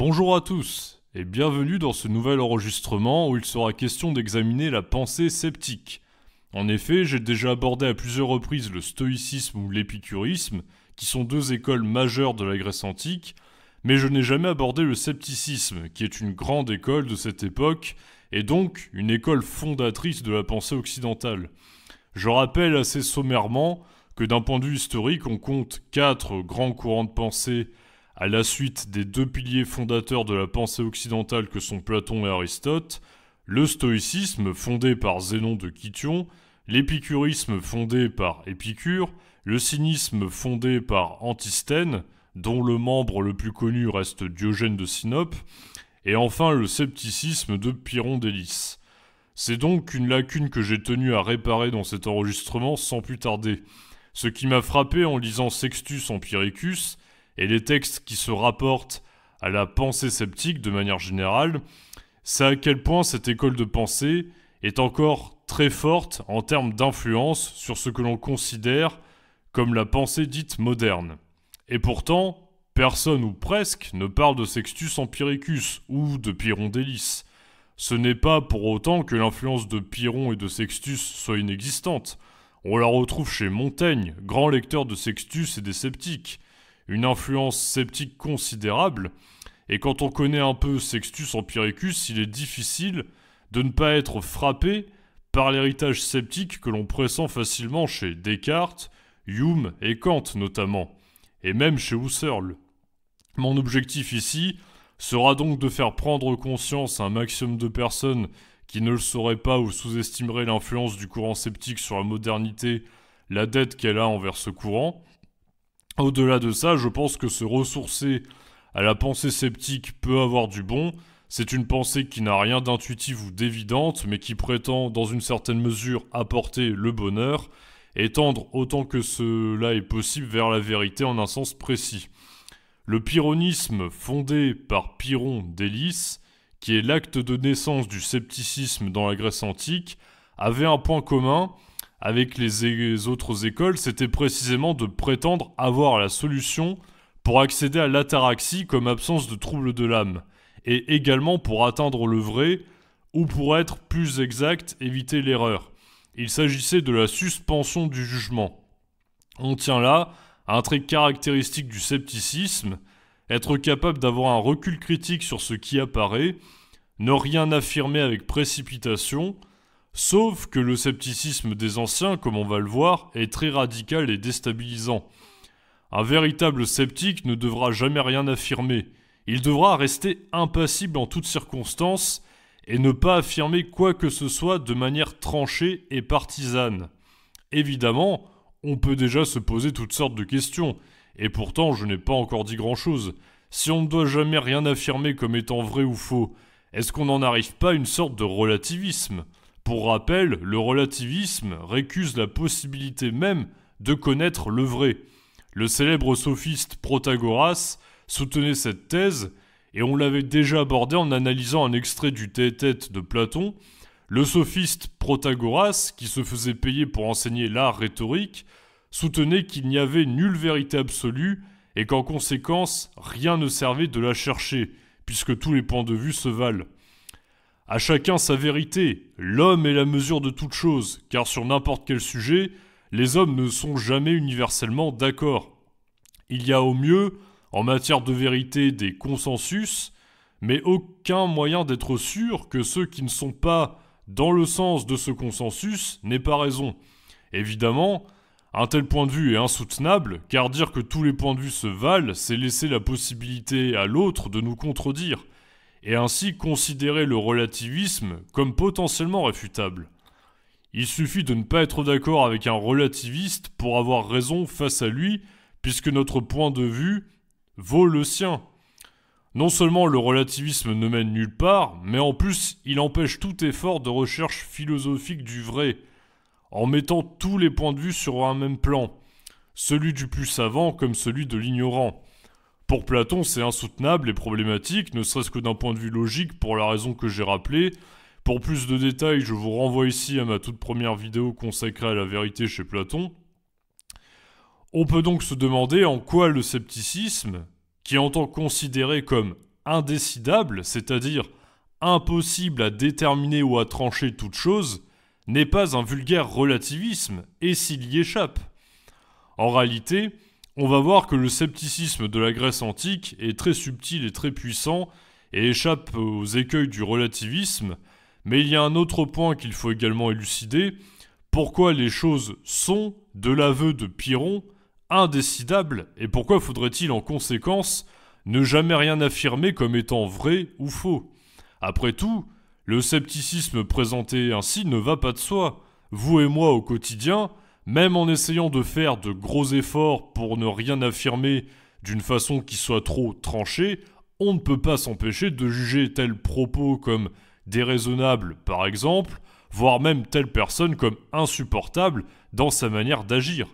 Bonjour à tous et bienvenue dans ce nouvel enregistrement où il sera question d'examiner la pensée sceptique. En effet, j'ai déjà abordé à plusieurs reprises le stoïcisme ou l'épicurisme, qui sont deux écoles majeures de la Grèce antique, mais je n'ai jamais abordé le scepticisme, qui est une grande école de cette époque, et donc une école fondatrice de la pensée occidentale. Je rappelle assez sommairement que d'un point de vue historique, on compte quatre grands courants de pensée à la suite des deux piliers fondateurs de la pensée occidentale que sont Platon et Aristote, le stoïcisme fondé par Zénon de Kition, l'épicurisme fondé par Épicure, le cynisme fondé par Antisthène, dont le membre le plus connu reste Diogène de Sinope, et enfin le scepticisme de Pyrrhon d'Hélice. C'est donc une lacune que j'ai tenu à réparer dans cet enregistrement sans plus tarder. Ce qui m'a frappé en lisant Sextus Empiricus, et les textes qui se rapportent à la pensée sceptique de manière générale, c'est à quel point cette école de pensée est encore très forte en termes d'influence sur ce que l'on considère comme la pensée dite moderne. Et pourtant, personne ou presque ne parle de Sextus Empiricus ou de Pyrrhon d'Hélice. Ce n'est pas pour autant que l'influence de Pyrrhon et de Sextus soit inexistante. On la retrouve chez Montaigne, grand lecteur de Sextus et des sceptiques, une influence sceptique considérable, et quand on connaît un peu Sextus Empiricus, il est difficile de ne pas être frappé par l'héritage sceptique que l'on pressent facilement chez Descartes, Hume et Kant notamment, et même chez Husserl. Mon objectif ici sera donc de faire prendre conscience à un maximum de personnes qui ne le sauraient pas ou sous-estimeraient l'influence du courant sceptique sur la modernité, la dette qu'elle a envers ce courant, au-delà de ça, je pense que se ressourcer à la pensée sceptique peut avoir du bon. C'est une pensée qui n'a rien d'intuitif ou d'évidente, mais qui prétend dans une certaine mesure apporter le bonheur, et tendre autant que cela est possible vers la vérité en un sens précis. Le pyrrhonisme, fondé par Pyrrhon d'Hélice, qui est l'acte de naissance du scepticisme dans la Grèce antique, avait un point commun, avec les, autres écoles, c'était précisément de prétendre avoir la solution pour accéder à l'ataraxie comme absence de trouble de l'âme, et également pour atteindre le vrai, ou pour être plus exact, éviter l'erreur. Il s'agissait de la suspension du jugement. On tient là un trait caractéristique du scepticisme, être capable d'avoir un recul critique sur ce qui apparaît, ne rien affirmer avec précipitation, Sauf que le scepticisme des anciens, comme on va le voir, est très radical et déstabilisant. Un véritable sceptique ne devra jamais rien affirmer. Il devra rester impassible en toutes circonstances et ne pas affirmer quoi que ce soit de manière tranchée et partisane. Évidemment, on peut déjà se poser toutes sortes de questions, et pourtant je n'ai pas encore dit grand-chose. Si on ne doit jamais rien affirmer comme étant vrai ou faux, est-ce qu'on n'en arrive pas à une sorte de relativisme pour rappel, le relativisme récuse la possibilité même de connaître le vrai. Le célèbre sophiste Protagoras soutenait cette thèse, et on l'avait déjà abordée en analysant un extrait du Tête-Tête de Platon. Le sophiste Protagoras, qui se faisait payer pour enseigner l'art rhétorique, soutenait qu'il n'y avait nulle vérité absolue et qu'en conséquence, rien ne servait de la chercher, puisque tous les points de vue se valent. À chacun sa vérité, l'homme est la mesure de toute chose, car sur n'importe quel sujet, les hommes ne sont jamais universellement d'accord. Il y a au mieux, en matière de vérité, des consensus, mais aucun moyen d'être sûr que ceux qui ne sont pas dans le sens de ce consensus n'aient pas raison. Évidemment, un tel point de vue est insoutenable, car dire que tous les points de vue se valent, c'est laisser la possibilité à l'autre de nous contredire et ainsi considérer le relativisme comme potentiellement réfutable. Il suffit de ne pas être d'accord avec un relativiste pour avoir raison face à lui, puisque notre point de vue vaut le sien. Non seulement le relativisme ne mène nulle part, mais en plus il empêche tout effort de recherche philosophique du vrai, en mettant tous les points de vue sur un même plan, celui du plus savant comme celui de l'ignorant. Pour Platon, c'est insoutenable et problématique, ne serait-ce que d'un point de vue logique pour la raison que j'ai rappelée. Pour plus de détails, je vous renvoie ici à ma toute première vidéo consacrée à la vérité chez Platon. On peut donc se demander en quoi le scepticisme, qui est en tant considéré comme indécidable, c'est-à-dire impossible à déterminer ou à trancher toute chose, n'est pas un vulgaire relativisme, et s'il y échappe. En réalité, on va voir que le scepticisme de la Grèce antique est très subtil et très puissant et échappe aux écueils du relativisme, mais il y a un autre point qu'il faut également élucider, pourquoi les choses sont, de l'aveu de Piron, indécidables, et pourquoi faudrait-il en conséquence ne jamais rien affirmer comme étant vrai ou faux Après tout, le scepticisme présenté ainsi ne va pas de soi. Vous et moi au quotidien, même en essayant de faire de gros efforts pour ne rien affirmer d'une façon qui soit trop tranchée, on ne peut pas s'empêcher de juger tel propos comme déraisonnable, par exemple, voire même telle personne comme insupportable dans sa manière d'agir.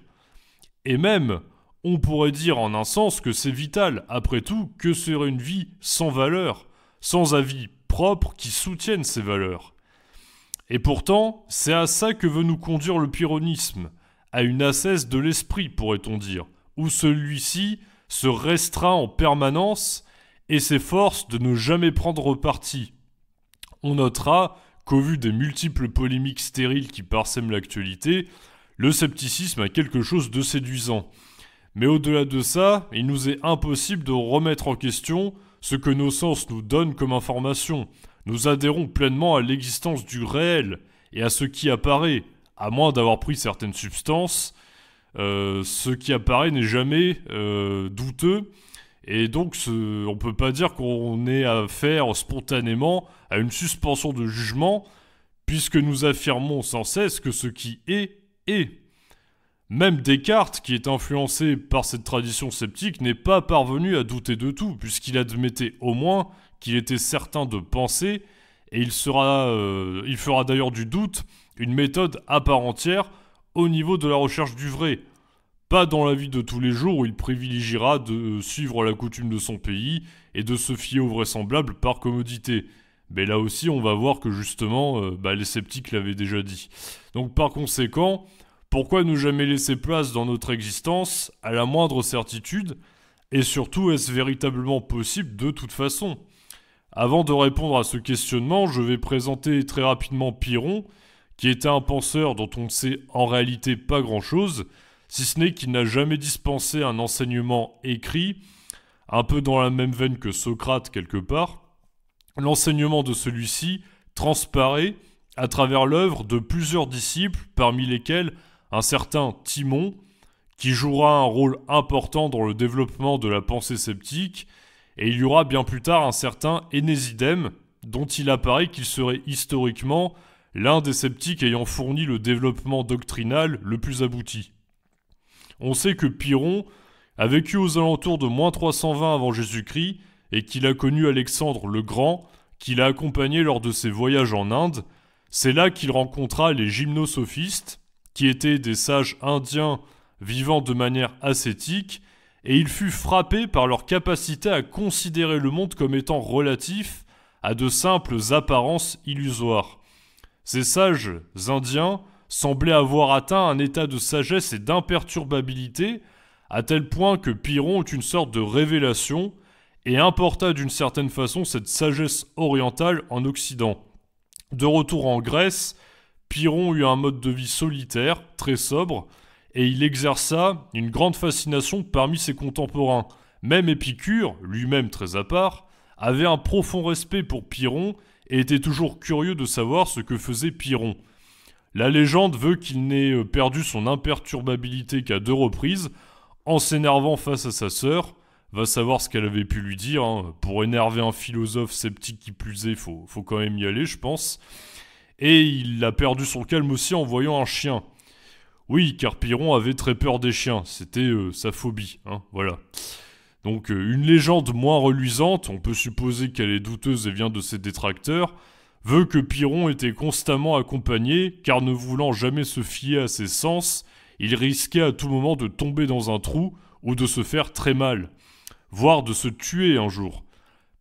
Et même, on pourrait dire en un sens que c'est vital, après tout, que serait une vie sans valeur, sans avis propre qui soutienne ces valeurs. Et pourtant, c'est à ça que veut nous conduire le pyrrhonisme, à une ascèse de l'esprit, pourrait-on dire, où celui-ci se restreint en permanence et s'efforce de ne jamais prendre parti. On notera qu'au vu des multiples polémiques stériles qui parsèment l'actualité, le scepticisme a quelque chose de séduisant. Mais au-delà de ça, il nous est impossible de remettre en question ce que nos sens nous donnent comme information. Nous adhérons pleinement à l'existence du réel et à ce qui apparaît, à moins d'avoir pris certaines substances, euh, ce qui apparaît n'est jamais euh, douteux. Et donc, on ne peut pas dire qu'on ait affaire spontanément à une suspension de jugement, puisque nous affirmons sans cesse que ce qui est, est. Même Descartes, qui est influencé par cette tradition sceptique, n'est pas parvenu à douter de tout, puisqu'il admettait au moins qu'il était certain de penser, et il, sera, euh, il fera d'ailleurs du doute une méthode à part entière au niveau de la recherche du vrai. Pas dans la vie de tous les jours où il privilégiera de suivre la coutume de son pays et de se fier au vraisemblable par commodité. Mais là aussi, on va voir que justement, euh, bah, les sceptiques l'avaient déjà dit. Donc par conséquent, pourquoi ne jamais laisser place dans notre existence à la moindre certitude Et surtout, est-ce véritablement possible de toute façon Avant de répondre à ce questionnement, je vais présenter très rapidement Piron, qui était un penseur dont on ne sait en réalité pas grand-chose, si ce n'est qu'il n'a jamais dispensé un enseignement écrit, un peu dans la même veine que Socrate quelque part, l'enseignement de celui-ci transparaît à travers l'œuvre de plusieurs disciples, parmi lesquels un certain Timon, qui jouera un rôle important dans le développement de la pensée sceptique, et il y aura bien plus tard un certain Enésidème, dont il apparaît qu'il serait historiquement l'un des sceptiques ayant fourni le développement doctrinal le plus abouti. On sait que Pyrrhon a vécu aux alentours de moins 320 avant Jésus-Christ et qu'il a connu Alexandre le Grand, qu'il a accompagné lors de ses voyages en Inde. C'est là qu'il rencontra les gymnosophistes, qui étaient des sages indiens vivant de manière ascétique, et il fut frappé par leur capacité à considérer le monde comme étant relatif à de simples apparences illusoires. Ces sages indiens semblaient avoir atteint un état de sagesse et d'imperturbabilité, à tel point que Piron eut une sorte de révélation et importa d'une certaine façon cette sagesse orientale en Occident. De retour en Grèce, Piron eut un mode de vie solitaire, très sobre, et il exerça une grande fascination parmi ses contemporains. Même Épicure, lui-même très à part, avait un profond respect pour Piron et était toujours curieux de savoir ce que faisait Piron. La légende veut qu'il n'ait euh, perdu son imperturbabilité qu'à deux reprises, en s'énervant face à sa sœur. Va savoir ce qu'elle avait pu lui dire. Hein. Pour énerver un philosophe sceptique qui plus est, faut, faut quand même y aller, je pense. Et il a perdu son calme aussi en voyant un chien. Oui, car Piron avait très peur des chiens. C'était euh, sa phobie. Hein, voilà. Donc euh, une légende moins reluisante, on peut supposer qu'elle est douteuse et vient de ses détracteurs, veut que Piron était constamment accompagné, car ne voulant jamais se fier à ses sens, il risquait à tout moment de tomber dans un trou ou de se faire très mal, voire de se tuer un jour.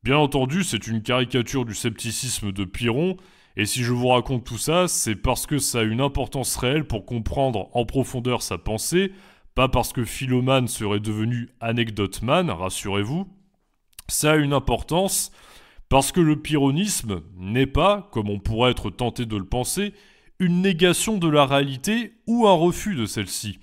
Bien entendu, c'est une caricature du scepticisme de Piron, et si je vous raconte tout ça, c'est parce que ça a une importance réelle pour comprendre en profondeur sa pensée, pas parce que Philoman serait devenu anecdoteman, rassurez-vous. Ça a une importance parce que le pyrrhonisme n'est pas, comme on pourrait être tenté de le penser, une négation de la réalité ou un refus de celle-ci.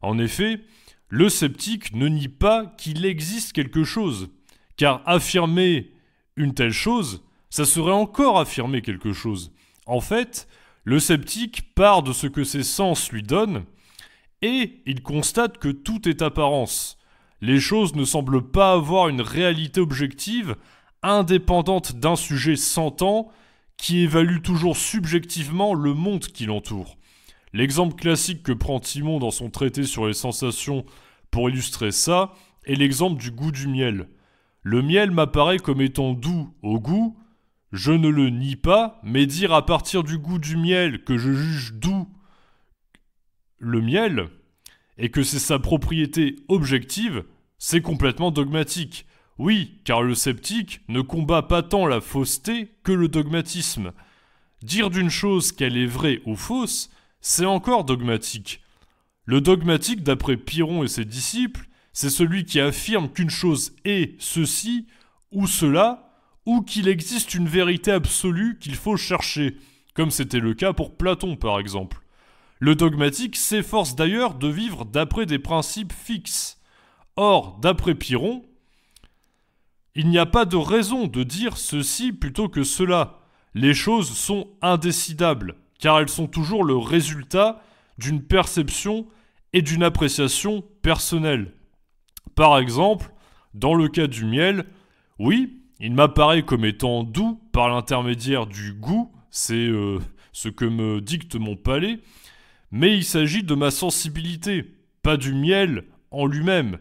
En effet, le sceptique ne nie pas qu'il existe quelque chose, car affirmer une telle chose, ça serait encore affirmer quelque chose. En fait, le sceptique part de ce que ses sens lui donnent et il constate que tout est apparence. Les choses ne semblent pas avoir une réalité objective, indépendante d'un sujet sentant, qui évalue toujours subjectivement le monde qui l'entoure. L'exemple classique que prend Timon dans son traité sur les sensations pour illustrer ça est l'exemple du goût du miel. Le miel m'apparaît comme étant doux au goût, je ne le nie pas, mais dire à partir du goût du miel que je juge doux le miel, et que c'est sa propriété objective, c'est complètement dogmatique. Oui, car le sceptique ne combat pas tant la fausseté que le dogmatisme. Dire d'une chose qu'elle est vraie ou fausse, c'est encore dogmatique. Le dogmatique, d'après Pyrrhon et ses disciples, c'est celui qui affirme qu'une chose est ceci ou cela, ou qu'il existe une vérité absolue qu'il faut chercher, comme c'était le cas pour Platon par exemple. Le dogmatique s'efforce d'ailleurs de vivre d'après des principes fixes. Or, d'après Piron, il n'y a pas de raison de dire ceci plutôt que cela. Les choses sont indécidables, car elles sont toujours le résultat d'une perception et d'une appréciation personnelle. Par exemple, dans le cas du miel, oui, il m'apparaît comme étant doux par l'intermédiaire du goût, c'est euh, ce que me dicte mon palais, mais il s'agit de ma sensibilité, pas du miel en lui-même.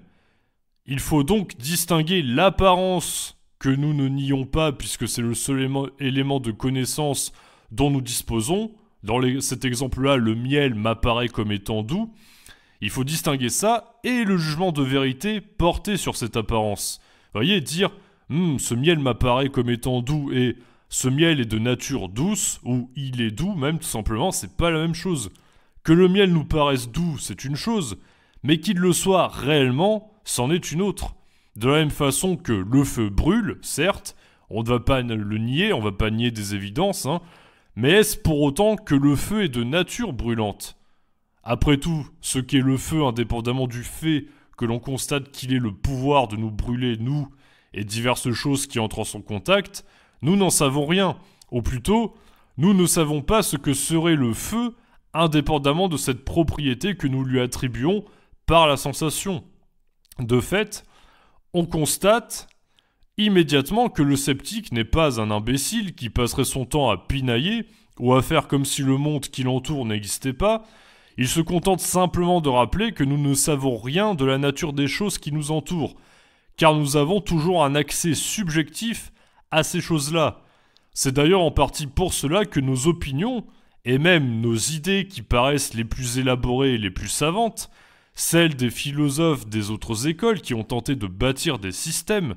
Il faut donc distinguer l'apparence que nous ne nions pas puisque c'est le seul élément de connaissance dont nous disposons. Dans cet exemple-là, le miel m'apparaît comme étant doux. Il faut distinguer ça et le jugement de vérité porté sur cette apparence. Vous voyez, dire hmm, ce miel m'apparaît comme étant doux et ce miel est de nature douce ou il est doux même tout simplement, c'est pas la même chose. Que le miel nous paraisse doux, c'est une chose, mais qu'il le soit réellement, c'en est une autre. De la même façon que le feu brûle, certes, on ne va pas le nier, on ne va pas nier des évidences, hein, mais est-ce pour autant que le feu est de nature brûlante Après tout, ce qu'est le feu, indépendamment du fait que l'on constate qu'il ait le pouvoir de nous brûler, nous, et diverses choses qui entrent en son contact, nous n'en savons rien, ou plutôt, nous ne savons pas ce que serait le feu indépendamment de cette propriété que nous lui attribuons par la sensation. De fait, on constate immédiatement que le sceptique n'est pas un imbécile qui passerait son temps à pinailler ou à faire comme si le monde qui l'entoure n'existait pas, il se contente simplement de rappeler que nous ne savons rien de la nature des choses qui nous entourent, car nous avons toujours un accès subjectif à ces choses-là. C'est d'ailleurs en partie pour cela que nos opinions, et même nos idées qui paraissent les plus élaborées et les plus savantes, celles des philosophes des autres écoles qui ont tenté de bâtir des systèmes,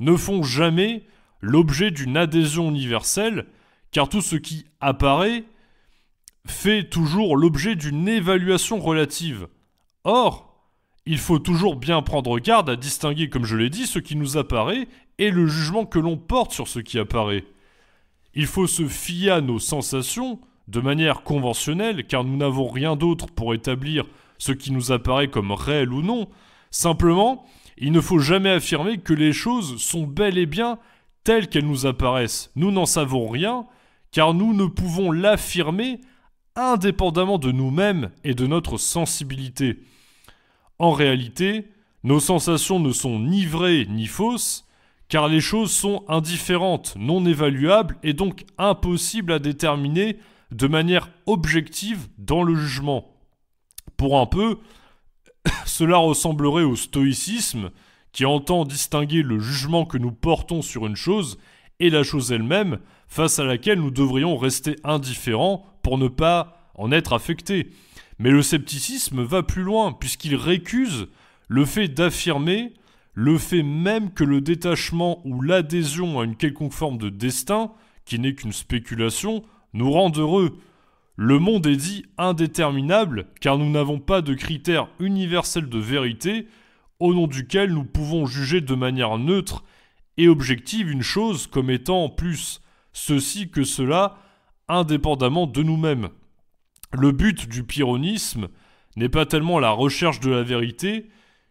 ne font jamais l'objet d'une adhésion universelle, car tout ce qui apparaît fait toujours l'objet d'une évaluation relative. Or, il faut toujours bien prendre garde à distinguer, comme je l'ai dit, ce qui nous apparaît et le jugement que l'on porte sur ce qui apparaît. Il faut se fier à nos sensations, de manière conventionnelle, car nous n'avons rien d'autre pour établir ce qui nous apparaît comme réel ou non, simplement, il ne faut jamais affirmer que les choses sont bel et bien telles qu'elles nous apparaissent. Nous n'en savons rien, car nous ne pouvons l'affirmer indépendamment de nous-mêmes et de notre sensibilité. En réalité, nos sensations ne sont ni vraies ni fausses, car les choses sont indifférentes, non évaluables et donc impossibles à déterminer de manière objective dans le jugement. Pour un peu, cela ressemblerait au stoïcisme qui entend distinguer le jugement que nous portons sur une chose et la chose elle-même face à laquelle nous devrions rester indifférents pour ne pas en être affectés. Mais le scepticisme va plus loin puisqu'il récuse le fait d'affirmer le fait même que le détachement ou l'adhésion à une quelconque forme de destin, qui n'est qu'une spéculation, nous rendent heureux. Le monde est dit indéterminable car nous n'avons pas de critère universel de vérité au nom duquel nous pouvons juger de manière neutre et objective une chose comme étant plus ceci que cela indépendamment de nous-mêmes. Le but du pyrrhonisme n'est pas tellement la recherche de la vérité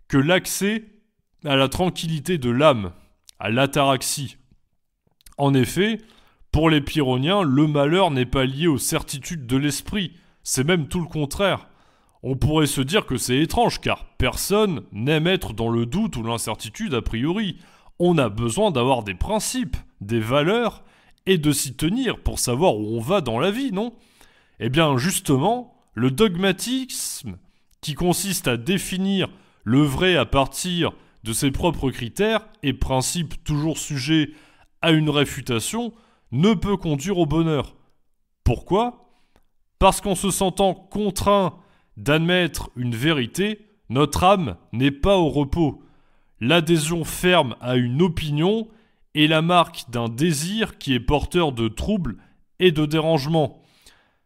que l'accès à la tranquillité de l'âme, à l'ataraxie. En effet, pour les pyroniens, le malheur n'est pas lié aux certitudes de l'esprit, c'est même tout le contraire. On pourrait se dire que c'est étrange car personne n'aime être dans le doute ou l'incertitude a priori. On a besoin d'avoir des principes, des valeurs et de s'y tenir pour savoir où on va dans la vie, non Eh bien justement, le dogmatisme, qui consiste à définir le vrai à partir de ses propres critères et principes toujours sujets à une réfutation, ne peut conduire au bonheur. Pourquoi Parce qu'en se sentant contraint d'admettre une vérité, notre âme n'est pas au repos. L'adhésion ferme à une opinion est la marque d'un désir qui est porteur de troubles et de dérangements.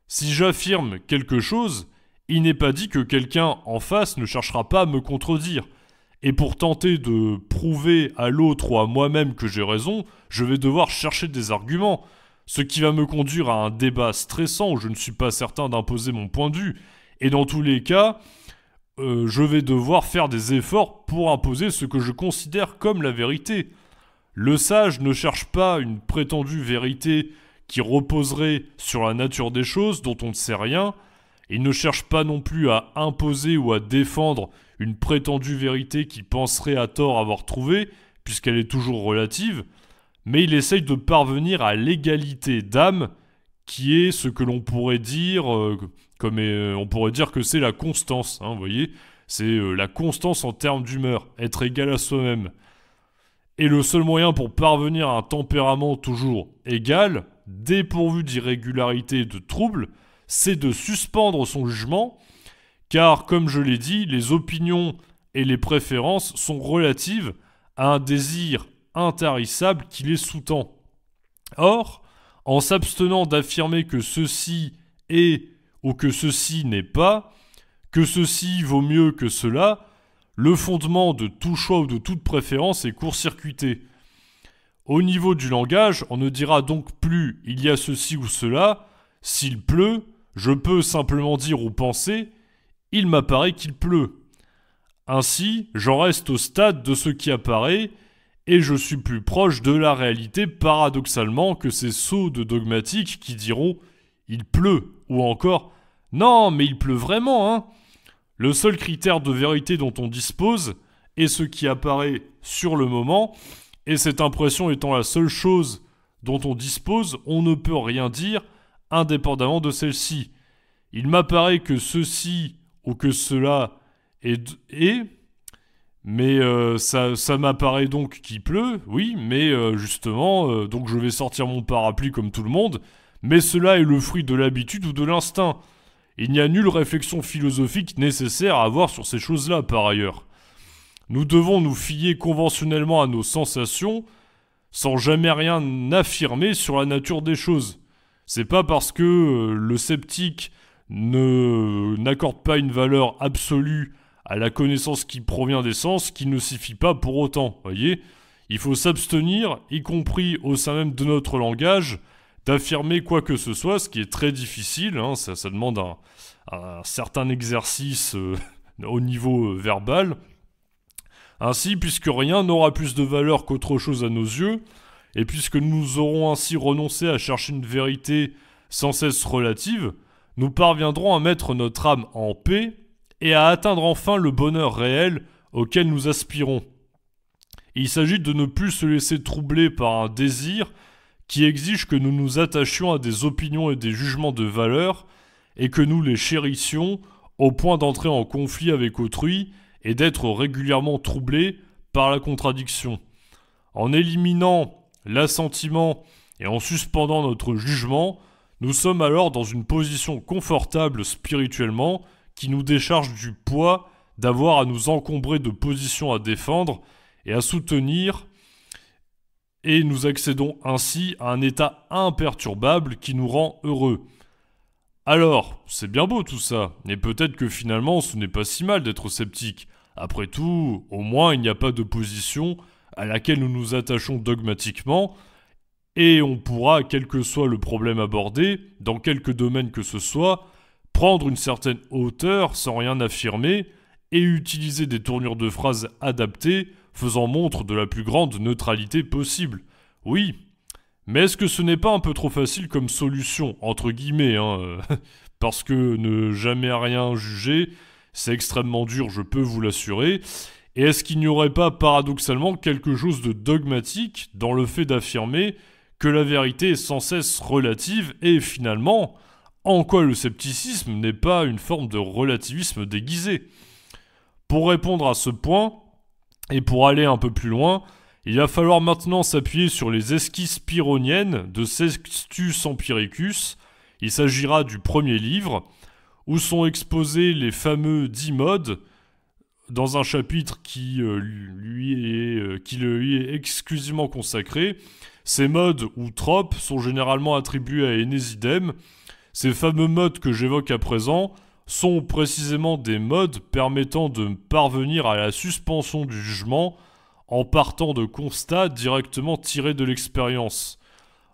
Si j'affirme quelque chose, il n'est pas dit que quelqu'un en face ne cherchera pas à me contredire. Et pour tenter de prouver à l'autre ou à moi-même que j'ai raison, je vais devoir chercher des arguments, ce qui va me conduire à un débat stressant où je ne suis pas certain d'imposer mon point de vue. Et dans tous les cas, euh, je vais devoir faire des efforts pour imposer ce que je considère comme la vérité. Le sage ne cherche pas une prétendue vérité qui reposerait sur la nature des choses dont on ne sait rien, il ne cherche pas non plus à imposer ou à défendre une prétendue vérité qu'il penserait à tort avoir trouvée, puisqu'elle est toujours relative, mais il essaye de parvenir à l'égalité d'âme, qui est ce que l'on pourrait dire, euh, comme euh, on pourrait dire que c'est la constance, hein, vous voyez, c'est euh, la constance en termes d'humeur, être égal à soi-même. Et le seul moyen pour parvenir à un tempérament toujours égal, dépourvu d'irrégularité et de trouble, c'est de suspendre son jugement car comme je l'ai dit, les opinions et les préférences sont relatives à un désir intarissable qui les sous-tend. Or, en s'abstenant d'affirmer que ceci est ou que ceci n'est pas, que ceci vaut mieux que cela, le fondement de tout choix ou de toute préférence est court-circuité. Au niveau du langage, on ne dira donc plus il y a ceci ou cela, s'il pleut, je peux simplement dire ou penser, il m'apparaît qu'il pleut. Ainsi, j'en reste au stade de ce qui apparaît, et je suis plus proche de la réalité paradoxalement que ces sauts de dogmatiques qui diront il pleut ou encore non mais il pleut vraiment hein. Le seul critère de vérité dont on dispose est ce qui apparaît sur le moment et cette impression étant la seule chose dont on dispose, on ne peut rien dire indépendamment de celle-ci. Il m'apparaît que ceci que cela est, mais euh, ça, m'apparaît donc qu'il pleut, oui, mais euh, justement, euh, donc je vais sortir mon parapluie comme tout le monde, mais cela est le fruit de l'habitude ou de l'instinct. Il n'y a nulle réflexion philosophique nécessaire à avoir sur ces choses-là, par ailleurs. Nous devons nous fier conventionnellement à nos sensations, sans jamais rien affirmer sur la nature des choses. C'est pas parce que le sceptique ne n'accorde pas une valeur absolue à la connaissance qui provient des sens, qui ne suffit pas pour autant. Voyez, il faut s'abstenir, y compris au sein même de notre langage, d'affirmer quoi que ce soit, ce qui est très difficile. Hein. ça, demande un, certain exercice euh, au niveau euh, verbal. Ainsi, puisque rien n'aura plus de valeur qu'autre chose à nos yeux, et puisque nous aurons ainsi renoncé à chercher une vérité sans cesse relative, nous parviendrons à mettre notre âme en paix et à atteindre enfin le bonheur réel auquel nous aspirons. Il s'agit de ne plus se laisser troubler par un désir qui exige que nous nous attachions à des opinions et des jugements de valeur et que nous les chérissions au point d'entrer en conflit avec autrui et d'être régulièrement troublés par la contradiction. En éliminant l'assentiment et en suspendant notre jugement, nous sommes alors dans une position confortable spirituellement qui nous décharge du poids d'avoir à nous encombrer de positions à défendre et à soutenir et nous accédons ainsi à un état imperturbable qui nous rend heureux. Alors, c'est bien beau tout ça, mais peut-être que finalement ce n'est pas si mal d'être sceptique. Après tout, au moins il n'y a pas de position à laquelle nous nous attachons dogmatiquement et on pourra, quel que soit le problème abordé, dans quelque domaine que ce soit, prendre une certaine hauteur sans rien affirmer et utiliser des tournures de phrases adaptées, faisant montre de la plus grande neutralité possible. Oui, mais est-ce que ce n'est pas un peu trop facile comme solution, entre guillemets, hein, euh, parce que ne jamais rien juger, c'est extrêmement dur, je peux vous l'assurer, et est-ce qu'il n'y aurait pas paradoxalement quelque chose de dogmatique dans le fait d'affirmer que la vérité est sans cesse relative et finalement en quoi le scepticisme n'est pas une forme de relativisme déguisé. Pour répondre à ce point, et pour aller un peu plus loin, il va falloir maintenant s'appuyer sur les esquisses pyrrhoniennes de Sextus Empiricus. Il s'agira du premier livre, où sont exposés les fameux dix modes, dans un chapitre qui, euh, euh, qui lui est exclusivement consacré, ces modes ou tropes sont généralement attribués à Enésidème. Ces fameux modes que j'évoque à présent sont précisément des modes permettant de parvenir à la suspension du jugement en partant de constats directement tirés de l'expérience.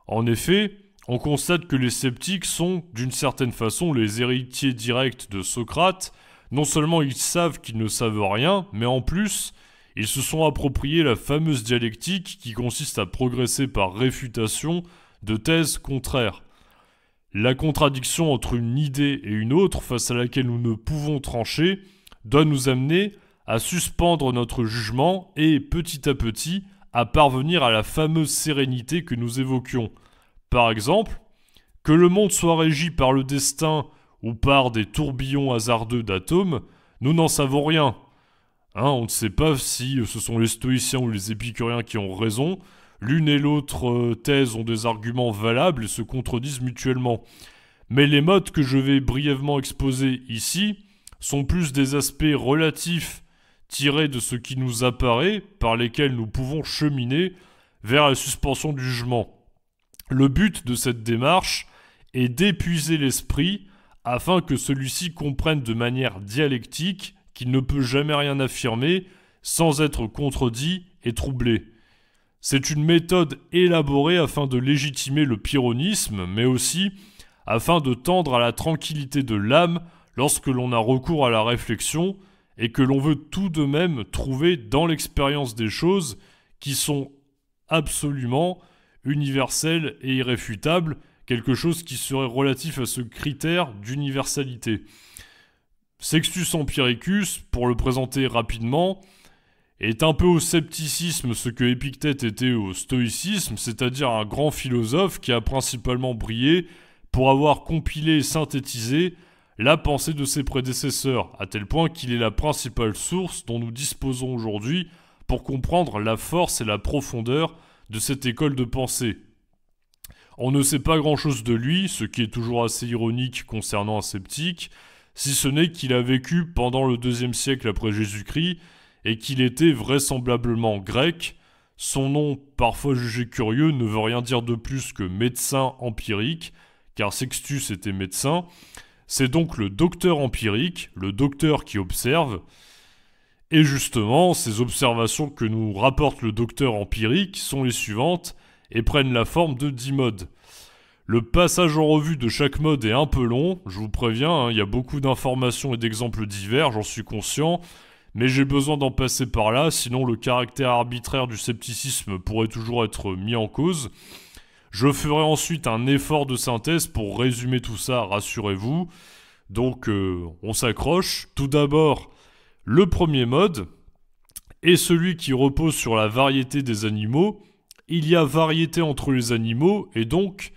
En effet, on constate que les sceptiques sont, d'une certaine façon, les héritiers directs de Socrate. Non seulement ils savent qu'ils ne savent rien, mais en plus, ils se sont appropriés la fameuse dialectique qui consiste à progresser par réfutation de thèses contraires. La contradiction entre une idée et une autre face à laquelle nous ne pouvons trancher doit nous amener à suspendre notre jugement et, petit à petit, à parvenir à la fameuse sérénité que nous évoquions. Par exemple, que le monde soit régi par le destin ou par des tourbillons hasardeux d'atomes, nous n'en savons rien, Hein, on ne sait pas si euh, ce sont les stoïciens ou les épicuriens qui ont raison. L'une et l'autre euh, thèse ont des arguments valables et se contredisent mutuellement. Mais les modes que je vais brièvement exposer ici sont plus des aspects relatifs tirés de ce qui nous apparaît, par lesquels nous pouvons cheminer vers la suspension du jugement. Le but de cette démarche est d'épuiser l'esprit afin que celui-ci comprenne de manière dialectique qu'il ne peut jamais rien affirmer sans être contredit et troublé. C'est une méthode élaborée afin de légitimer le pyrrhonisme, mais aussi afin de tendre à la tranquillité de l'âme lorsque l'on a recours à la réflexion et que l'on veut tout de même trouver dans l'expérience des choses qui sont absolument universelles et irréfutables, quelque chose qui serait relatif à ce critère d'universalité. Sextus Empiricus, pour le présenter rapidement, est un peu au scepticisme ce que Épictète était au stoïcisme, c'est-à-dire un grand philosophe qui a principalement brillé pour avoir compilé et synthétisé la pensée de ses prédécesseurs, à tel point qu'il est la principale source dont nous disposons aujourd'hui pour comprendre la force et la profondeur de cette école de pensée. On ne sait pas grand-chose de lui, ce qui est toujours assez ironique concernant un sceptique, si ce n'est qu'il a vécu pendant le deuxième siècle après Jésus-Christ et qu'il était vraisemblablement grec. Son nom, parfois jugé curieux, ne veut rien dire de plus que médecin empirique, car Sextus était médecin. C'est donc le docteur empirique, le docteur qui observe. Et justement, ces observations que nous rapporte le docteur empirique sont les suivantes et prennent la forme de dix modes. Le passage en revue de chaque mode est un peu long, je vous préviens, hein, il y a beaucoup d'informations et d'exemples divers, j'en suis conscient, mais j'ai besoin d'en passer par là, sinon le caractère arbitraire du scepticisme pourrait toujours être mis en cause. Je ferai ensuite un effort de synthèse pour résumer tout ça, rassurez-vous. Donc euh, on s'accroche. Tout d'abord, le premier mode est celui qui repose sur la variété des animaux. Il y a variété entre les animaux et donc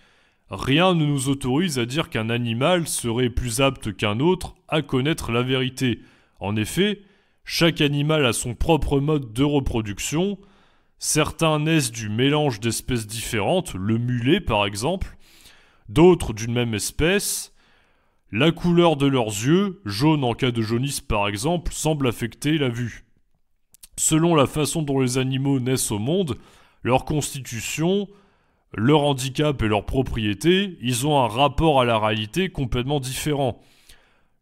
Rien ne nous autorise à dire qu'un animal serait plus apte qu'un autre à connaître la vérité. En effet, chaque animal a son propre mode de reproduction. Certains naissent du mélange d'espèces différentes, le mulet par exemple, d'autres d'une même espèce. La couleur de leurs yeux, jaune en cas de jaunisse par exemple, semble affecter la vue. Selon la façon dont les animaux naissent au monde, leur constitution, leur handicap et leur propriété, ils ont un rapport à la réalité complètement différent.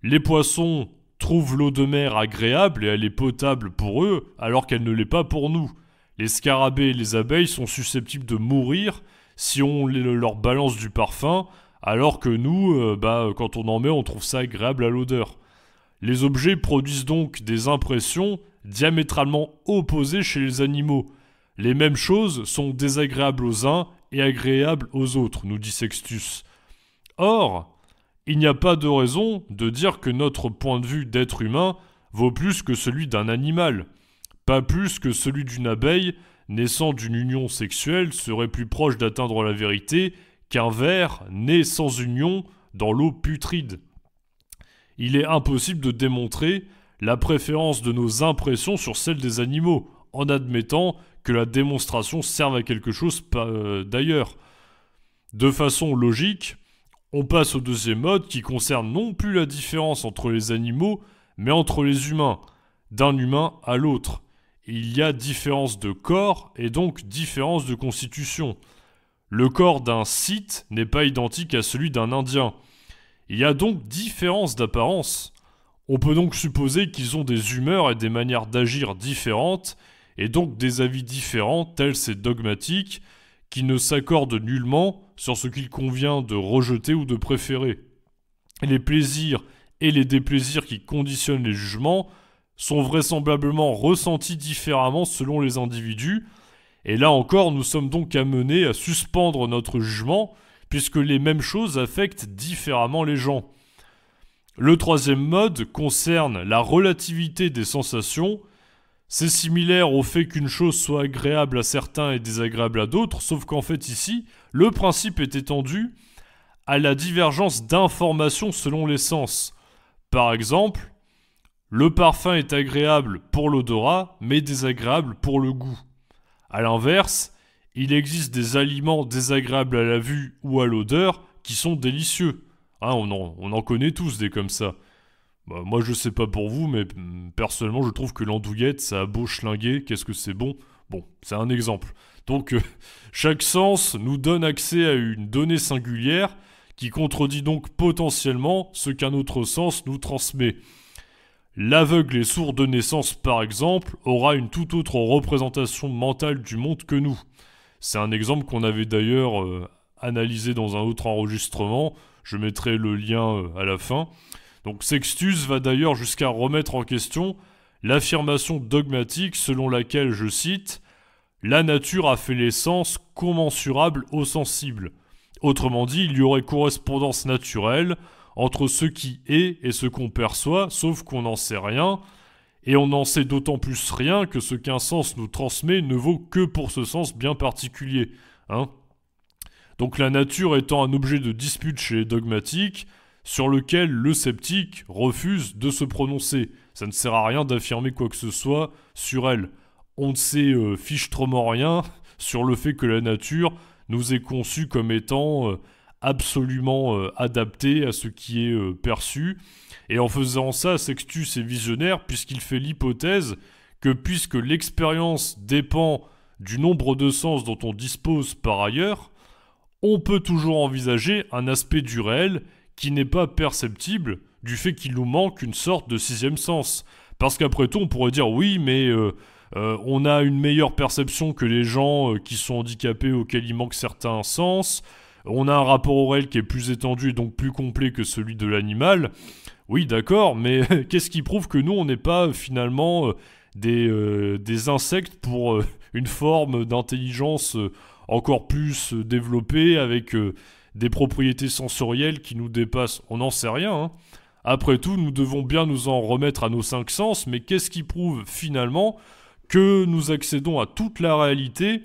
Les poissons trouvent l'eau de mer agréable et elle est potable pour eux, alors qu'elle ne l'est pas pour nous. Les scarabées et les abeilles sont susceptibles de mourir si on leur balance du parfum, alors que nous, euh, bah, quand on en met, on trouve ça agréable à l'odeur. Les objets produisent donc des impressions diamétralement opposées chez les animaux. Les mêmes choses sont désagréables aux uns et agréable aux autres, nous dit Sextus. Or, il n'y a pas de raison de dire que notre point de vue d'être humain vaut plus que celui d'un animal, pas plus que celui d'une abeille naissant d'une union sexuelle serait plus proche d'atteindre la vérité qu'un ver né sans union dans l'eau putride. Il est impossible de démontrer la préférence de nos impressions sur celles des animaux, en admettant que la démonstration serve à quelque chose euh, d'ailleurs. De façon logique, on passe au deuxième mode qui concerne non plus la différence entre les animaux, mais entre les humains, d'un humain à l'autre. Il y a différence de corps et donc différence de constitution. Le corps d'un site n'est pas identique à celui d'un indien. Il y a donc différence d'apparence. On peut donc supposer qu'ils ont des humeurs et des manières d'agir différentes et donc des avis différents, tels ces dogmatiques, qui ne s'accordent nullement sur ce qu'il convient de rejeter ou de préférer. Les plaisirs et les déplaisirs qui conditionnent les jugements sont vraisemblablement ressentis différemment selon les individus, et là encore nous sommes donc amenés à suspendre notre jugement, puisque les mêmes choses affectent différemment les gens. Le troisième mode concerne la relativité des sensations, c'est similaire au fait qu'une chose soit agréable à certains et désagréable à d'autres, sauf qu'en fait ici, le principe est étendu à la divergence d'informations selon les sens. Par exemple, le parfum est agréable pour l'odorat, mais désagréable pour le goût. A l'inverse, il existe des aliments désagréables à la vue ou à l'odeur qui sont délicieux. Hein, on en connaît tous des comme ça. Bah, moi, je sais pas pour vous, mais personnellement, je trouve que l'andouillette, ça a beau qu'est-ce que c'est bon Bon, c'est un exemple. Donc, euh, chaque sens nous donne accès à une donnée singulière qui contredit donc potentiellement ce qu'un autre sens nous transmet. L'aveugle et sourd de naissance, par exemple, aura une toute autre représentation mentale du monde que nous. C'est un exemple qu'on avait d'ailleurs euh, analysé dans un autre enregistrement. Je mettrai le lien euh, à la fin. Donc Sextus va d'ailleurs jusqu'à remettre en question l'affirmation dogmatique selon laquelle, je cite, la nature a fait les sens commensurables aux sensibles. Autrement dit, il y aurait correspondance naturelle entre ce qui est et ce qu'on perçoit, sauf qu'on n'en sait rien, et on n'en sait d'autant plus rien que ce qu'un sens nous transmet ne vaut que pour ce sens bien particulier. Hein. Donc la nature étant un objet de dispute chez les dogmatiques, sur lequel le sceptique refuse de se prononcer. Ça ne sert à rien d'affirmer quoi que ce soit sur elle. On ne sait euh, fichtrement rien sur le fait que la nature nous est conçue comme étant euh, absolument euh, adaptée à ce qui est perçu. Et en faisant ça, Sextus est visionnaire puisqu'il fait l'hypothèse que puisque l'expérience dépend du nombre de sens dont on dispose par ailleurs, on peut toujours envisager un aspect du réel qui n'est pas perceptible du fait qu'il nous manque une sorte de sixième sens. Parce qu'après tout, on pourrait dire oui, mais euh, euh, on a une meilleure perception que les gens euh, qui sont handicapés auxquels il manque certains sens. On a un rapport au réel qui est plus étendu et donc plus complet que celui de l'animal. Oui, d'accord, mais qu'est-ce qui prouve que nous, on n'est pas finalement des, des, insectes pour une forme d'intelligence encore plus développée avec des propriétés sensorielles qui nous dépassent, on n'en sait rien. Hein. Après tout, nous devons bien nous en remettre à nos cinq sens, mais qu'est-ce qui prouve finalement que nous accédons à toute la réalité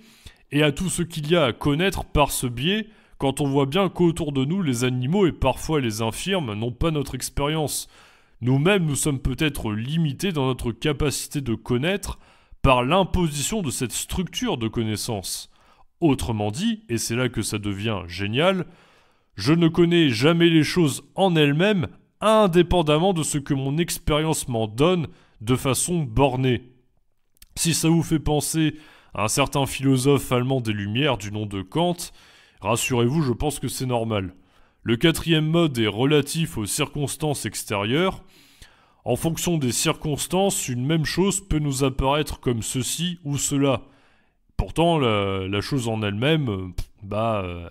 et à tout ce qu'il y a à connaître par ce biais quand on voit bien qu'autour de nous, les animaux et parfois les infirmes n'ont pas notre expérience. Nous-mêmes, nous sommes peut-être limités dans notre capacité de connaître par l'imposition de cette structure de connaissance. Autrement dit, et c'est là que ça devient génial, je ne connais jamais les choses en elles-mêmes indépendamment de ce que mon expérience m'en donne de façon bornée. Si ça vous fait penser à un certain philosophe allemand des Lumières du nom de Kant, rassurez-vous, je pense que c'est normal. Le quatrième mode est relatif aux circonstances extérieures. En fonction des circonstances, une même chose peut nous apparaître comme ceci ou cela. Pourtant, la, chose en elle-même, euh, bah, euh,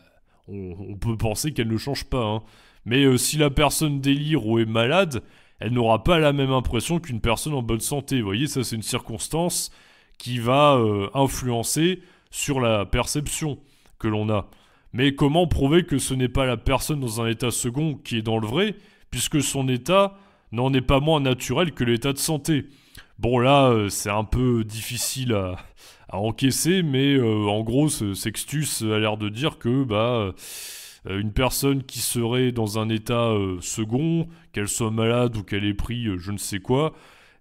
on, peut penser qu'elle ne change pas. Hein. Mais euh, si la personne délire ou est malade, elle n'aura pas la même impression qu'une personne en bonne santé. Vous voyez, ça c'est une circonstance qui va influencer sur la perception que l'on a. Mais comment prouver que ce n'est pas la personne dans un état second qui est dans le vrai, puisque son état n'en est pas moins naturel que l'état de santé Bon là, c'est un peu difficile à, à encaisser, mais euh, en gros, Sextus a l'air de dire que bah, euh, une personne qui serait dans un état euh, second, qu'elle soit malade ou qu'elle ait pris je ne sais quoi,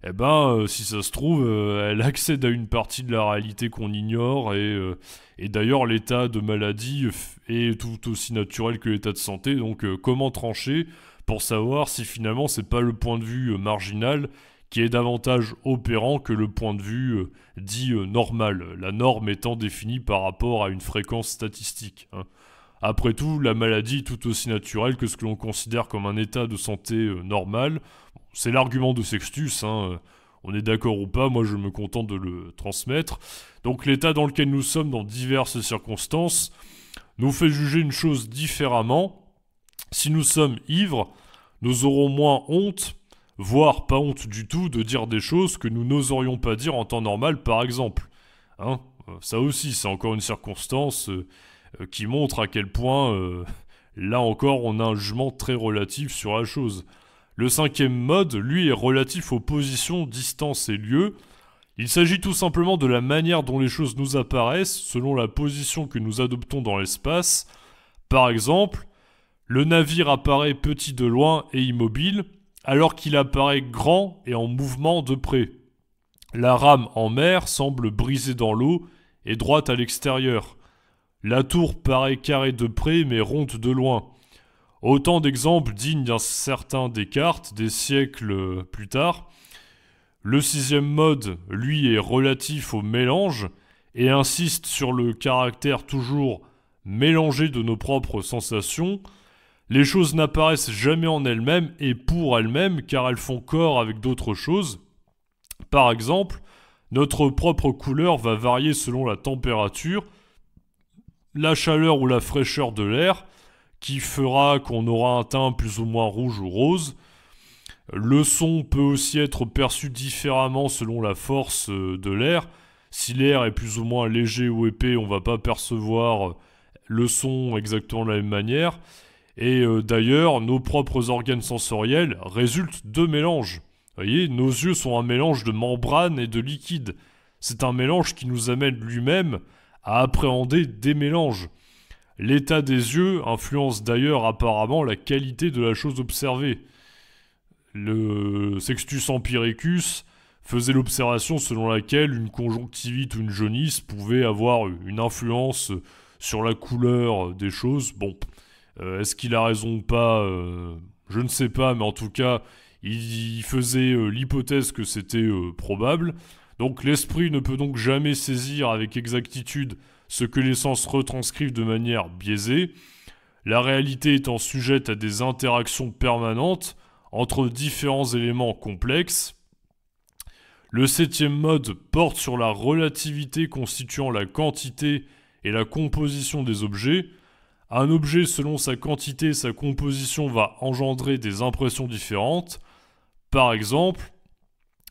eh ben, si ça se trouve, elle accède à une partie de la réalité qu'on ignore, et, et d'ailleurs, l'état de maladie est tout aussi naturel que l'état de santé, donc comment trancher pour savoir si finalement c'est pas le point de vue marginal qui est davantage opérant que le point de vue dit euh, normal, la norme étant définie par rapport à une fréquence statistique. Hein. Après tout, la maladie est tout aussi naturelle que ce que l'on considère comme un état de santé euh, normal. C'est l'argument de Sextus, hein, euh, on est d'accord ou pas, moi je me contente de le transmettre. Donc l'état dans lequel nous sommes dans diverses circonstances nous fait juger une chose différemment. Si nous sommes ivres, nous aurons moins honte voire pas honte du tout de dire des choses que nous n'oserions pas dire en temps normal par exemple. Hein euh, Ça aussi, c'est encore une circonstance euh, euh, qui montre à quel point, là encore, on a un jugement très relatif sur la chose. Le cinquième mode, lui, est relatif aux positions, distances et lieux. Il s'agit tout simplement de la manière dont les choses nous apparaissent selon la position que nous adoptons dans l'espace. Par exemple, le navire apparaît petit de loin et immobile, alors qu'il apparaît grand et en mouvement de près. La rame en mer semble brisée dans l'eau et droite à l'extérieur. La tour paraît carrée de près mais ronde de loin. Autant d'exemples dignes d'un certain Descartes des siècles plus tard. Le sixième mode, lui, est relatif au mélange et insiste sur le caractère toujours mélangé de nos propres sensations, les choses n'apparaissent jamais en elles-mêmes et pour elles-mêmes car elles font corps avec d'autres choses. Par exemple, notre propre couleur va varier selon la température, la chaleur ou la fraîcheur de l'air, qui fera qu'on aura un teint plus ou moins rouge ou rose. Le son peut aussi être perçu différemment selon la force euh, de l'air. Si l'air est plus ou moins léger ou épais, on ne va pas percevoir le son exactement de la même manière. Et euh, d'ailleurs, nos propres organes sensoriels résultent de mélanges. Vous voyez, nos yeux sont un mélange de membrane et de liquide. C'est un mélange qui nous amène lui-même à appréhender des mélanges. L'état des yeux influence d'ailleurs apparemment la qualité de la chose observée. Le Sextus Empiricus faisait l'observation selon laquelle une conjonctivite ou une jaunisse pouvait avoir une influence sur la couleur des choses. Bon, euh, est-ce qu'il a raison ou pas euh, Je ne sais pas, mais en tout cas, il, faisait euh, l'hypothèse que c'était probable. Donc l'esprit ne peut donc jamais saisir avec exactitude ce que les sens retranscrivent de manière biaisée, la réalité étant sujette à des interactions permanentes entre différents éléments complexes. Le septième mode porte sur la relativité constituant la quantité et la composition des objets, un objet, selon sa quantité et sa composition, va engendrer des impressions différentes. Par exemple,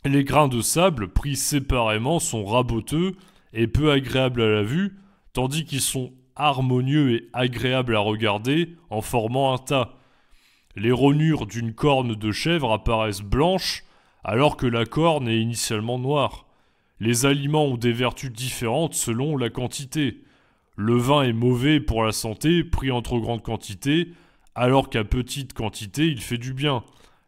les grains de sable pris séparément sont raboteux et peu agréables à la vue, tandis qu'ils sont harmonieux et agréables à regarder en formant un tas. Les renures d'une corne de chèvre apparaissent blanches alors que la corne est initialement noire. Les aliments ont des vertus différentes selon la quantité le vin est mauvais pour la santé, pris en trop grande quantité, alors qu'à petite quantité, il fait du bien.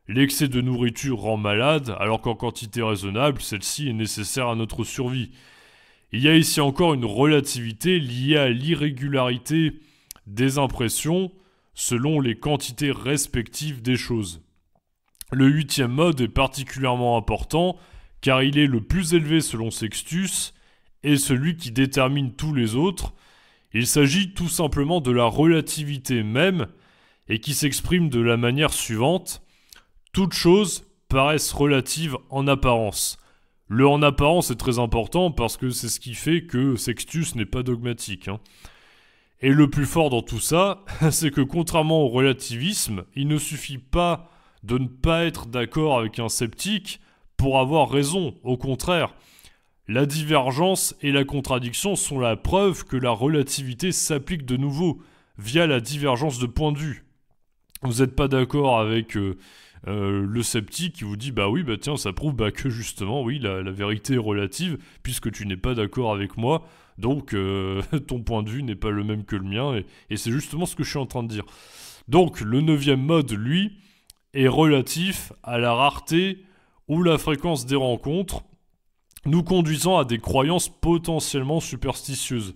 L'excès de nourriture rend malade, alors qu'en quantité raisonnable, celle-ci est nécessaire à notre survie. Il y a ici encore une relativité liée à l'irrégularité des impressions selon les quantités respectives des choses. Le huitième mode est particulièrement important car il est le plus élevé selon Sextus et celui qui détermine tous les autres, il s'agit tout simplement de la relativité même, et qui s'exprime de la manière suivante. Toutes choses paraissent relatives en apparence. Le en apparence est très important parce que c'est ce qui fait que Sextus n'est pas dogmatique. Hein. Et le plus fort dans tout ça, c'est que contrairement au relativisme, il ne suffit pas de ne pas être d'accord avec un sceptique pour avoir raison, au contraire. La divergence et la contradiction sont la preuve que la relativité s'applique de nouveau via la divergence de point de vue. Vous n'êtes pas d'accord avec euh, euh, le sceptique qui vous dit bah oui bah tiens ça prouve bah, que justement oui la, vérité est relative puisque tu n'es pas d'accord avec moi donc euh, ton point de vue n'est pas le même que le mien et c'est justement ce que je suis en train de dire. Donc le neuvième mode lui est relatif à la rareté ou la fréquence des rencontres nous conduisant à des croyances potentiellement superstitieuses.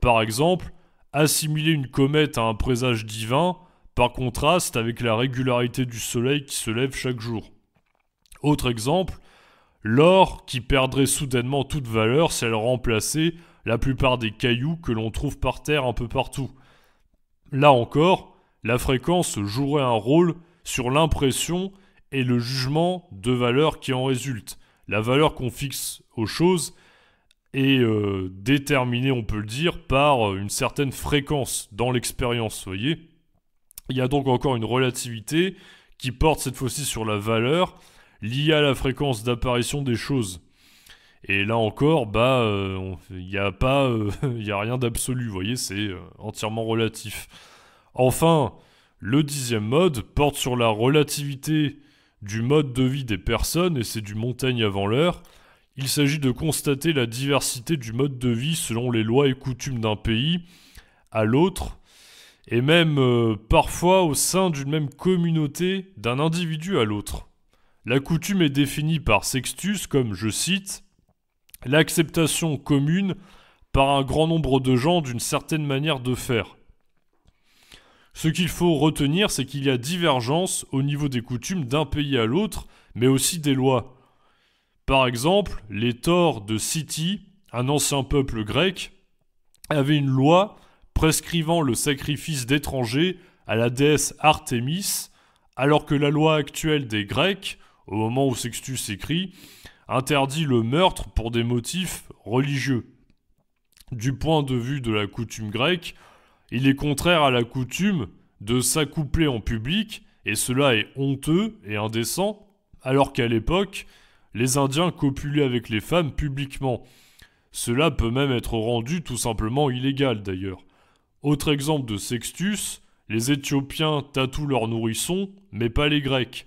Par exemple, assimiler une comète à un présage divin, par contraste avec la régularité du soleil qui se lève chaque jour. Autre exemple, l'or qui perdrait soudainement toute valeur si elle remplaçait la plupart des cailloux que l'on trouve par terre un peu partout. Là encore, la fréquence jouerait un rôle sur l'impression et le jugement de valeur qui en résulte la valeur qu'on fixe aux choses est euh, déterminée, on peut le dire, par euh, une certaine fréquence dans l'expérience, voyez. Il y a donc encore une relativité qui porte cette fois-ci sur la valeur liée à la fréquence d'apparition des choses. Et là encore, bah, euh, il n'y a pas, il y a rien d'absolu, vous voyez, c'est entièrement relatif. Enfin, le dixième mode porte sur la relativité du mode de vie des personnes, et c'est du montagne avant l'heure. Il s'agit de constater la diversité du mode de vie selon les lois et coutumes d'un pays à l'autre, et même euh, parfois au sein d'une même communauté d'un individu à l'autre. La coutume est définie par Sextus comme, je cite, l'acceptation commune par un grand nombre de gens d'une certaine manière de faire. Ce qu'il faut retenir, c'est qu'il y a divergence au niveau des coutumes d'un pays à l'autre, mais aussi des lois. Par exemple, les torts de Siti, un ancien peuple grec, avaient une loi prescrivant le sacrifice d'étrangers à la déesse Artémis, alors que la loi actuelle des Grecs, au moment où Sextus écrit, interdit le meurtre pour des motifs religieux. Du point de vue de la coutume grecque, il est contraire à la coutume de s'accoupler en public, et cela est honteux et indécent, alors qu'à l'époque, les Indiens copulaient avec les femmes publiquement. Cela peut même être rendu tout simplement illégal d'ailleurs. Autre exemple de Sextus, les Éthiopiens tatouent leurs nourrissons, mais pas les Grecs.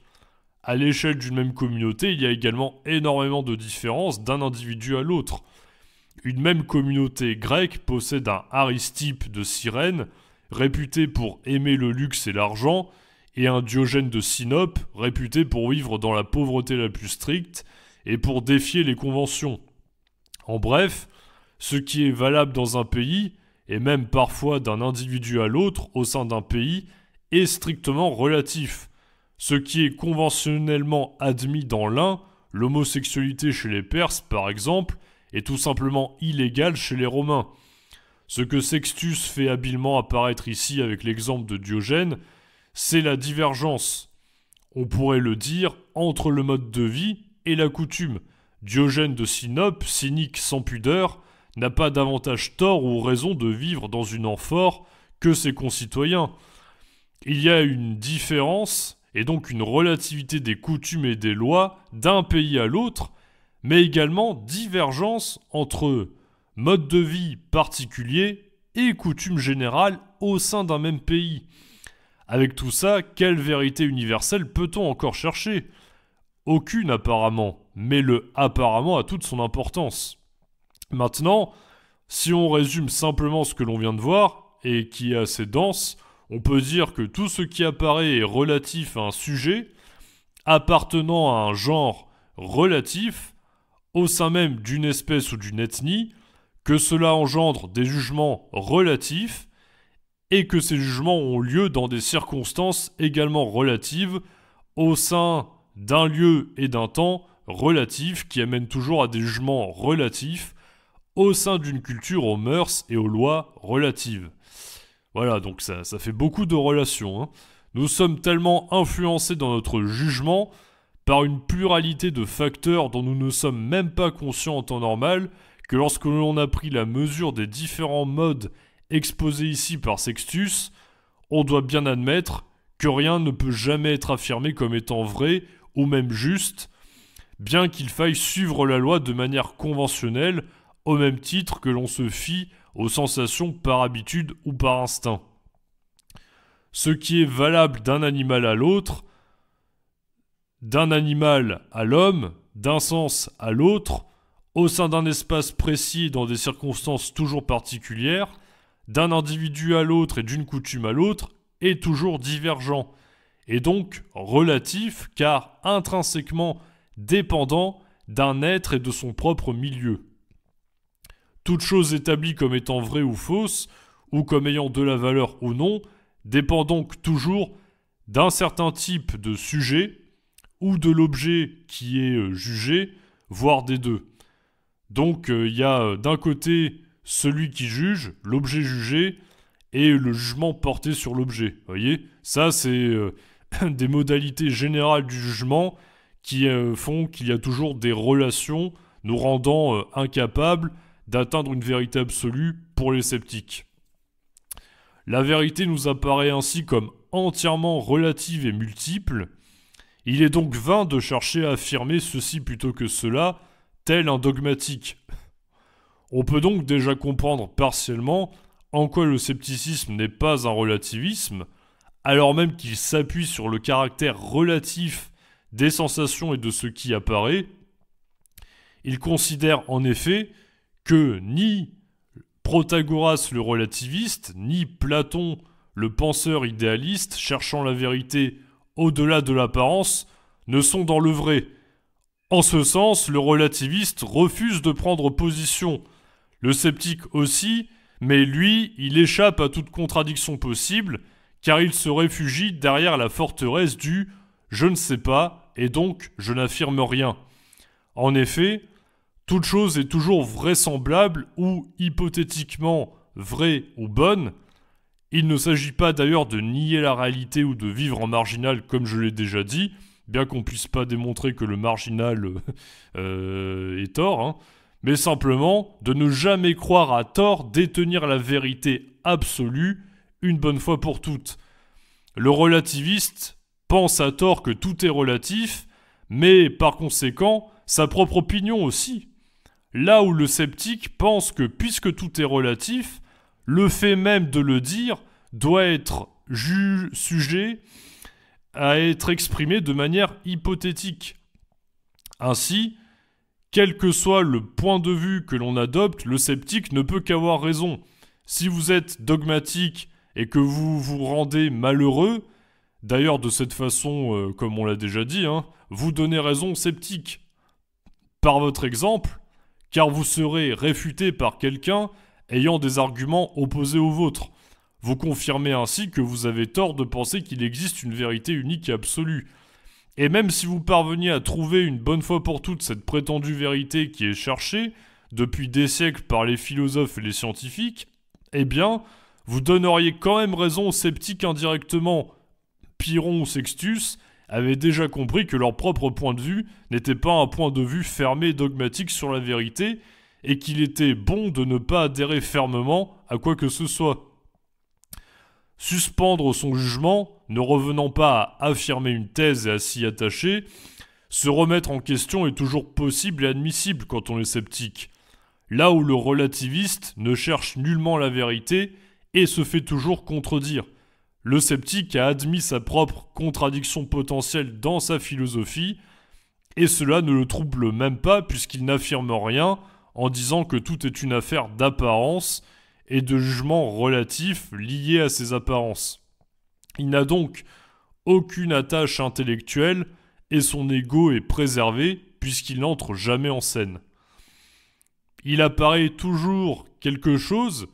À l'échelle d'une même communauté, il y a également énormément de différences d'un individu à l'autre une même communauté grecque possède un Aristippe de Cyrène, réputé pour aimer le luxe et l'argent, et un Diogène de Sinope, réputé pour vivre dans la pauvreté la plus stricte et pour défier les conventions. En bref, ce qui est valable dans un pays, et même parfois d'un individu à l'autre au sein d'un pays, est strictement relatif. Ce qui est conventionnellement admis dans l'un, l'homosexualité chez les Perses par exemple, et tout simplement illégal chez les Romains. Ce que Sextus fait habilement apparaître ici avec l'exemple de Diogène, c'est la divergence, on pourrait le dire, entre le mode de vie et la coutume. Diogène de Sinope, cynique sans pudeur, n'a pas davantage tort ou raison de vivre dans une amphore que ses concitoyens. Il y a une différence, et donc une relativité des coutumes et des lois d'un pays à l'autre, mais également divergence entre mode de vie particulier et coutume générale au sein d'un même pays. Avec tout ça, quelle vérité universelle peut-on encore chercher Aucune apparemment, mais le apparemment a toute son importance. Maintenant, si on résume simplement ce que l'on vient de voir, et qui est assez dense, on peut dire que tout ce qui apparaît est relatif à un sujet, appartenant à un genre relatif, au sein même d'une espèce ou d'une ethnie, que cela engendre des jugements relatifs, et que ces jugements ont lieu dans des circonstances également relatives au sein d'un lieu et d'un temps relatifs qui amènent toujours à des jugements relatifs au sein d'une culture aux mœurs et aux lois relatives. Voilà, donc ça, ça fait beaucoup de relations. Hein. Nous sommes tellement influencés dans notre jugement par une pluralité de facteurs dont nous ne sommes même pas conscients en temps normal, que lorsque l'on a pris la mesure des différents modes exposés ici par Sextus, on doit bien admettre que rien ne peut jamais être affirmé comme étant vrai ou même juste, bien qu'il faille suivre la loi de manière conventionnelle, au même titre que l'on se fie aux sensations par habitude ou par instinct. Ce qui est valable d'un animal à l'autre d'un animal à l'homme, d'un sens à l'autre, au sein d'un espace précis dans des circonstances toujours particulières, d'un individu à l'autre et d'une coutume à l'autre, est toujours divergent, et donc relatif car intrinsèquement dépendant d'un être et de son propre milieu. Toute chose établie comme étant vraie ou fausse, ou comme ayant de la valeur ou non, dépend donc toujours d'un certain type de sujet ou de l'objet qui est euh, jugé, voire des deux. Donc euh, il y a euh, d'un côté celui qui juge, l'objet jugé, et le jugement porté sur l'objet. vous Voyez Ça, c'est des modalités générales du jugement qui font qu'il y a toujours des relations nous rendant incapables d'atteindre une vérité absolue pour les sceptiques. La vérité nous apparaît ainsi comme entièrement relative et multiple, il est donc vain de chercher à affirmer ceci plutôt que cela, tel un dogmatique. On peut donc déjà comprendre partiellement en quoi le scepticisme n'est pas un relativisme, alors même qu'il s'appuie sur le caractère relatif des sensations et de ce qui apparaît. Il considère en effet que ni Protagoras le relativiste, ni Platon le penseur idéaliste cherchant la vérité au-delà de l'apparence, ne sont dans le vrai. En ce sens, le relativiste refuse de prendre position, le sceptique aussi, mais lui, il échappe à toute contradiction possible, car il se réfugie derrière la forteresse du je ne sais pas, et donc je n'affirme rien. En effet, toute chose est toujours vraisemblable ou hypothétiquement vraie ou bonne, il ne s'agit pas d'ailleurs de nier la réalité ou de vivre en marginal comme je l'ai déjà dit, bien qu'on puisse pas démontrer que le marginal euh, euh, est tort, hein, mais simplement de ne jamais croire à tort détenir la vérité absolue une bonne fois pour toutes. Le relativiste pense à tort que tout est relatif, mais par conséquent, sa propre opinion aussi. Là où le sceptique pense que puisque tout est relatif, le fait même de le dire doit être sujet à être exprimé de manière hypothétique. Ainsi, quel que soit le point de vue que l'on adopte, le sceptique ne peut qu'avoir raison. Si vous êtes dogmatique et que vous vous rendez malheureux, d'ailleurs de cette façon, euh, comme on l'a déjà dit, hein, vous donnez raison au sceptique. Par votre exemple, car vous serez réfuté par quelqu'un ayant des arguments opposés aux vôtres. Vous confirmez ainsi que vous avez tort de penser qu'il existe une vérité unique et absolue. Et même si vous parveniez à trouver une bonne fois pour toutes cette prétendue vérité qui est cherchée depuis des siècles par les philosophes et les scientifiques, eh bien, vous donneriez quand même raison aux sceptiques indirectement. Pyrrhon ou Sextus avaient déjà compris que leur propre point de vue n'était pas un point de vue fermé et dogmatique sur la vérité, et qu'il était bon de ne pas adhérer fermement à quoi que ce soit. Suspendre son jugement, ne revenant pas à affirmer une thèse et à s'y attacher, se remettre en question est toujours possible et admissible quand on est sceptique. Là où le relativiste ne cherche nullement la vérité et se fait toujours contredire. Le sceptique a admis sa propre contradiction potentielle dans sa philosophie, et cela ne le trouble même pas puisqu'il n'affirme rien, en disant que tout est une affaire d'apparence et de jugement relatif lié à ces apparences. Il n'a donc aucune attache intellectuelle et son ego est préservé puisqu'il n'entre jamais en scène. Il apparaît toujours quelque chose,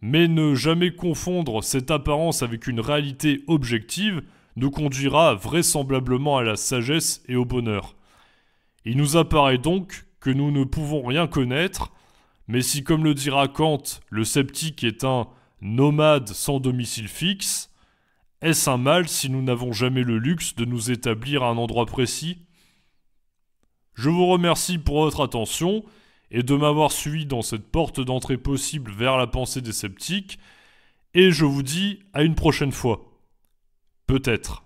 mais ne jamais confondre cette apparence avec une réalité objective nous conduira vraisemblablement à la sagesse et au bonheur. Il nous apparaît donc que nous ne pouvons rien connaître, mais si, comme le dira Kant, le sceptique est un nomade sans domicile fixe, est-ce un mal si nous n'avons jamais le luxe de nous établir à un endroit précis Je vous remercie pour votre attention et de m'avoir suivi dans cette porte d'entrée possible vers la pensée des sceptiques, et je vous dis à une prochaine fois. Peut-être.